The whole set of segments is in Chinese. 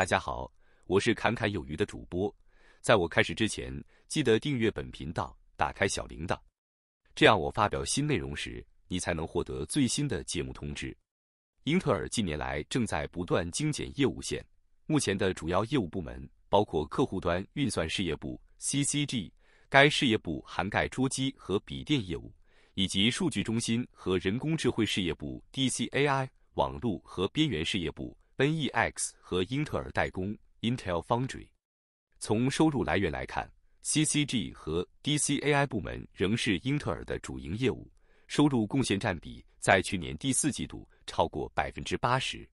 大家好，我是侃侃有余的主播。在我开始之前，记得订阅本频道，打开小铃铛，这样我发表新内容时，你才能获得最新的节目通知。英特尔近年来正在不断精简业务线，目前的主要业务部门包括客户端运算事业部 （CCG），该事业部涵盖桌机和笔电业务，以及数据中心和人工智慧事业部 （DCAI） 网络和边缘事业部。NEX 和英特尔代工 Intel Foundry。从收入来源来看，CCG 和 DCAI 部门仍是英特尔的主营业务，收入贡献占比在去年第四季度超过百分之八十。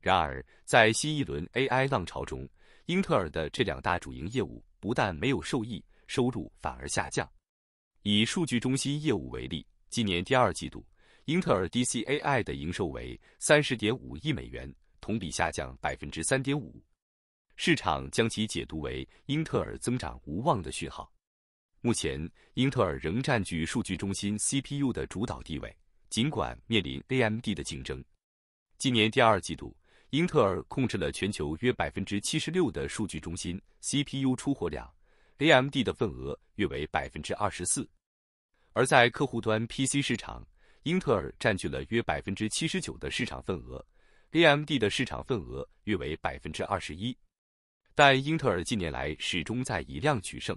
然而，在新一轮 AI 浪潮中，英特尔的这两大主营业务不但没有受益，收入反而下降。以数据中心业务为例，今年第二季度，英特尔 DCAI 的营收为三十点五亿美元。同比下降百分之三点五，市场将其解读为英特尔增长无望的讯号。目前，英特尔仍占据数据中心 CPU 的主导地位，尽管面临 AMD 的竞争。今年第二季度，英特尔控制了全球约百分之七十六的数据中心 CPU 出货量，AMD 的份额约为百分之二十四。而在客户端 PC 市场，英特尔占据了约百分之七十九的市场份额。AMD 的市场份额约为百分之二十一，但英特尔近年来始终在以量取胜，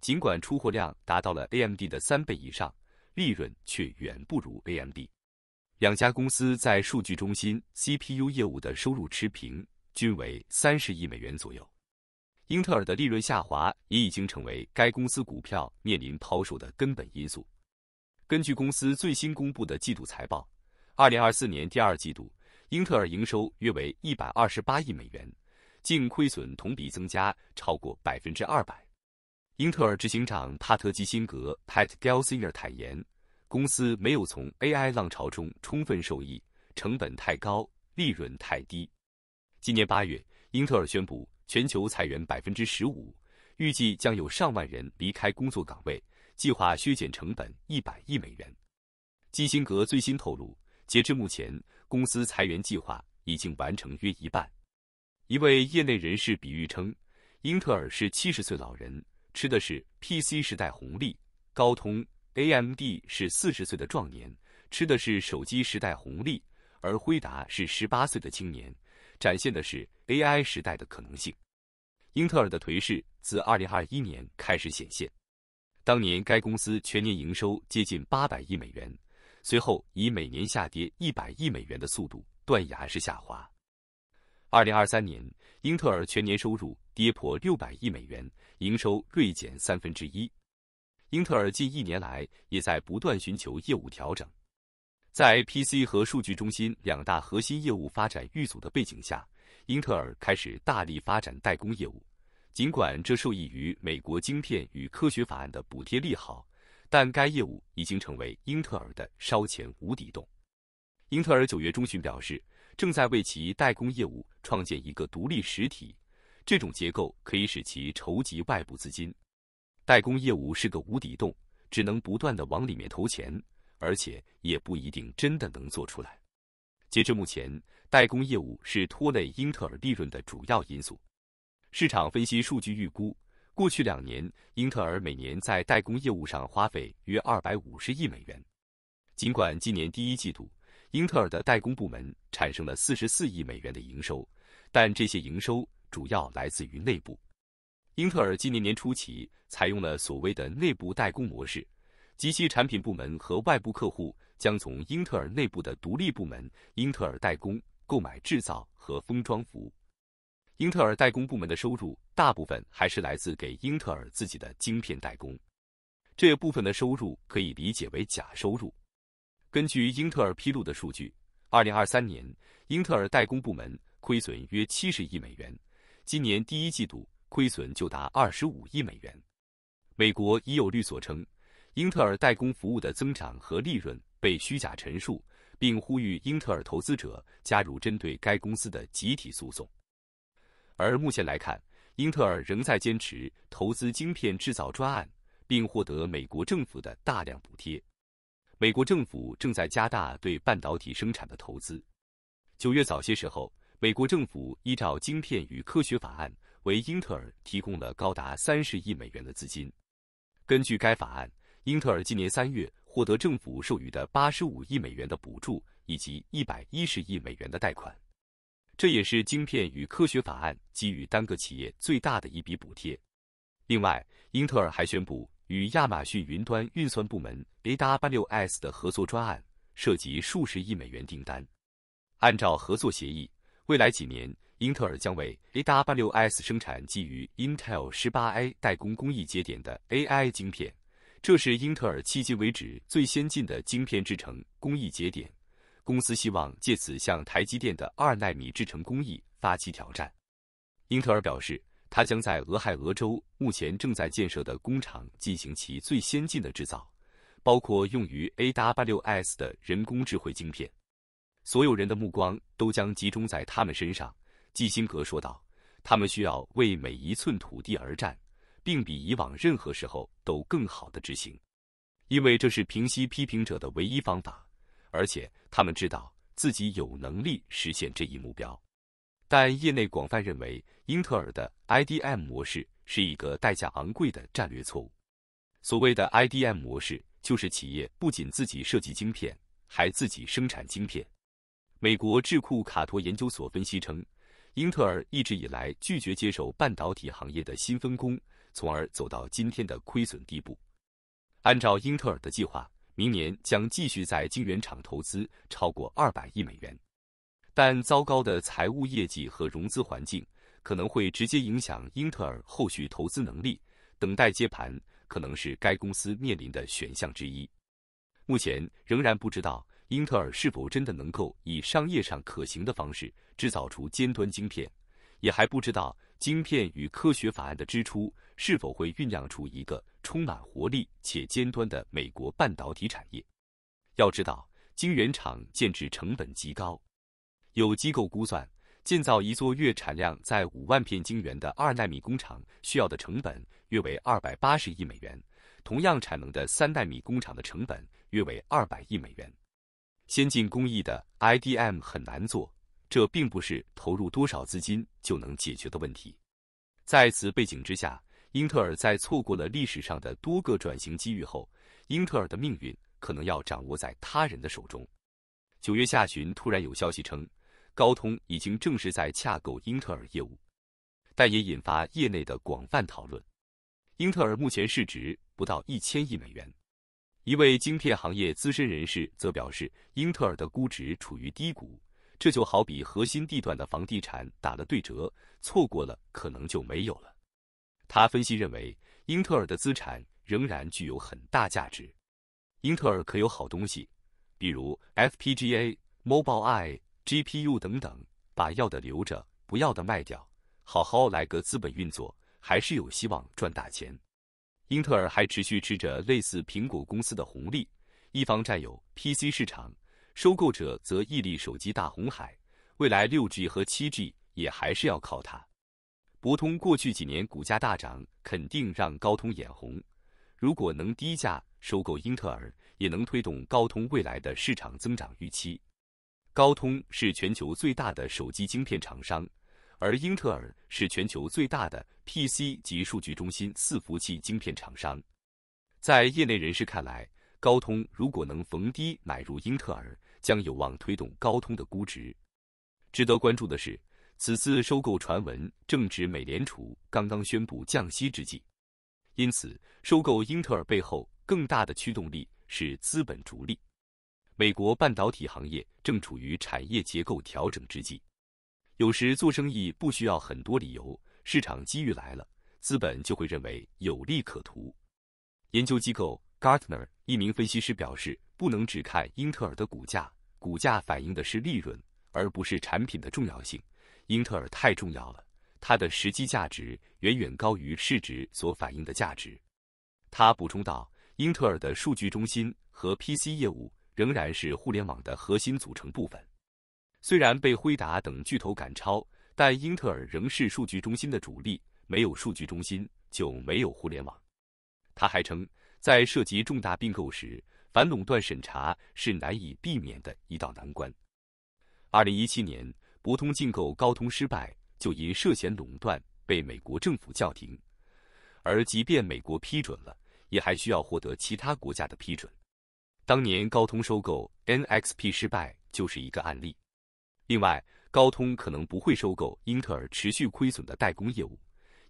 尽管出货量达到了 AMD 的三倍以上，利润却远不如 AMD。两家公司在数据中心 CPU 业务的收入持平，均为三十亿美元左右。英特尔的利润下滑也已经成为该公司股票面临抛售的根本因素。根据公司最新公布的季度财报，二零二四年第二季度。英特尔营收约为一百二十八亿美元，净亏损同比增加超过百分之二百。英特尔执行长帕特基辛格 （Pat Gelsinger） 坦言，公司没有从 AI 浪潮中充分受益，成本太高，利润太低。今年八月，英特尔宣布全球裁员百分之十五，预计将有上万人离开工作岗位，计划削减成本一百亿美元。基辛格最新透露，截至目前。公司裁员计划已经完成约一半。一位业内人士比喻称，英特尔是七十岁老人，吃的是 PC 时代红利；高通、AMD 是四十岁的壮年，吃的是手机时代红利；而辉达是十八岁的青年，展现的是 AI 时代的可能性。英特尔的颓势自2021年开始显现，当年该公司全年营收接近800亿美元。随后以每年下跌一百亿美元的速度断崖式下滑。二零二三年，英特尔全年收入跌破六百亿美元，营收锐减三分之一。英特尔近一年来也在不断寻求业务调整，在 PC 和数据中心两大核心业务发展遇阻的背景下，英特尔开始大力发展代工业务，尽管这受益于《美国晶片与科学法案》的补贴利好。但该业务已经成为英特尔的烧钱无底洞。英特尔九月中旬表示，正在为其代工业务创建一个独立实体，这种结构可以使其筹集外部资金。代工业务是个无底洞，只能不断的往里面投钱，而且也不一定真的能做出来。截至目前，代工业务是拖累英特尔利润的主要因素。市场分析数据预估。过去两年，英特尔每年在代工业务上花费约二百五十亿美元。尽管今年第一季度，英特尔的代工部门产生了四十四亿美元的营收，但这些营收主要来自于内部。英特尔今年年初起采用了所谓的内部代工模式，及其产品部门和外部客户将从英特尔内部的独立部门英特尔代工购买制造和封装服务。英特尔代工部门的收入大部分还是来自给英特尔自己的晶片代工，这部分的收入可以理解为假收入。根据英特尔披露的数据，二零二三年英特尔代工部门亏损约七十亿美元，今年第一季度亏损就达二十五亿美元。美国已有律所称，英特尔代工服务的增长和利润被虚假陈述，并呼吁英特尔投资者加入针对该公司的集体诉讼。而目前来看，英特尔仍在坚持投资晶片制造专案，并获得美国政府的大量补贴。美国政府正在加大对半导体生产的投资。九月早些时候，美国政府依照《晶片与科学法案》为英特尔提供了高达三十亿美元的资金。根据该法案，英特尔今年三月获得政府授予的八十五亿美元的补助，以及一百一十亿美元的贷款。这也是晶片与科学法案给予单个企业最大的一笔补贴。另外，英特尔还宣布与亚马逊云端运算部门 A W S 的合作专案，涉及数十亿美元订单。按照合作协议，未来几年，英特尔将为 A W S 生产基于 Intel 十八 A 代工工艺节点的 A I 晶片，这是英特尔迄今为止最先进的晶片制成工艺节点。公司希望借此向台积电的二纳米制程工艺发起挑战。英特尔表示，它将在俄亥俄州目前正在建设的工厂进行其最先进的制造，包括用于 AWS 的人工智慧晶片。所有人的目光都将集中在他们身上，基辛格说道。他们需要为每一寸土地而战，并比以往任何时候都更好地执行，因为这是平息批评者的唯一方法。而且他们知道自己有能力实现这一目标，但业内广泛认为，英特尔的 IDM 模式是一个代价昂贵的战略错误。所谓的 IDM 模式，就是企业不仅自己设计晶片，还自己生产晶片。美国智库卡托研究所分析称，英特尔一直以来拒绝接受半导体行业的新分工，从而走到今天的亏损地步。按照英特尔的计划。明年将继续在晶圆厂投资超过二百亿美元，但糟糕的财务业绩和融资环境可能会直接影响英特尔后续投资能力。等待接盘可能是该公司面临的选项之一。目前仍然不知道英特尔是否真的能够以商业上可行的方式制造出尖端晶片，也还不知道。晶片与科学法案的支出是否会酝酿出一个充满活力且尖端的美国半导体产业？要知道，晶圆厂建制成本极高。有机构估算，建造一座月产量在五万片晶圆的二纳米工厂需要的成本约为二百八十亿美元；同样产能的三纳米工厂的成本约为二百亿美元。先进工艺的 IDM 很难做。这并不是投入多少资金就能解决的问题。在此背景之下，英特尔在错过了历史上的多个转型机遇后，英特尔的命运可能要掌握在他人的手中。九月下旬，突然有消息称，高通已经正式在洽购英特尔业务，但也引发业内的广泛讨论。英特尔目前市值不到一千亿美元。一位晶片行业资深人士则表示，英特尔的估值处于低谷。这就好比核心地段的房地产打了对折，错过了可能就没有了。他分析认为，英特尔的资产仍然具有很大价值。英特尔可有好东西，比如 FPGA、Mobile I、GPU 等等，把要的留着，不要的卖掉，好好来个资本运作，还是有希望赚大钱。英特尔还持续吃着类似苹果公司的红利，一方占有 PC 市场。收购者则屹立手机大红海，未来六 G 和七 G 也还是要靠它。博通过去几年股价大涨，肯定让高通眼红。如果能低价收购英特尔，也能推动高通未来的市场增长预期。高通是全球最大的手机晶片厂商，而英特尔是全球最大的 PC 及数据中心伺服器晶片厂商。在业内人士看来，高通如果能逢低买入英特尔，将有望推动高通的估值。值得关注的是，此次收购传闻正值美联储刚刚宣布降息之际，因此收购英特尔背后更大的驱动力是资本逐利。美国半导体行业正处于产业结构调整之际，有时做生意不需要很多理由，市场机遇来了，资本就会认为有利可图。研究机构。Gartner 一名分析师表示，不能只看英特尔的股价，股价反映的是利润，而不是产品的重要性。英特尔太重要了，它的实际价值远远高于市值所反映的价值。他补充道，英特尔的数据中心和 PC 业务仍然是互联网的核心组成部分。虽然被辉达等巨头赶超，但英特尔仍是数据中心的主力。没有数据中心，就没有互联网。他还称。在涉及重大并购时，反垄断审查是难以避免的一道难关。二零一七年，博通竞购高通失败，就因涉嫌垄断被美国政府叫停。而即便美国批准了，也还需要获得其他国家的批准。当年高通收购 NXP 失败就是一个案例。另外，高通可能不会收购英特尔持续亏损的代工业务，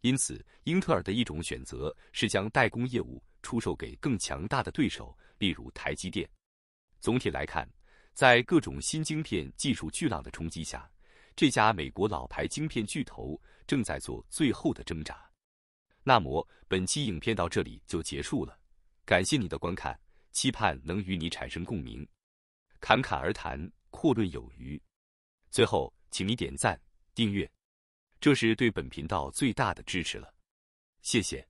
因此，英特尔的一种选择是将代工业务。出售给更强大的对手，例如台积电。总体来看，在各种新晶片技术巨浪的冲击下，这家美国老牌晶片巨头正在做最后的挣扎。那么本期影片到这里就结束了，感谢你的观看，期盼能与你产生共鸣。侃侃而谈，阔论有余。最后，请你点赞、订阅，这是对本频道最大的支持了。谢谢。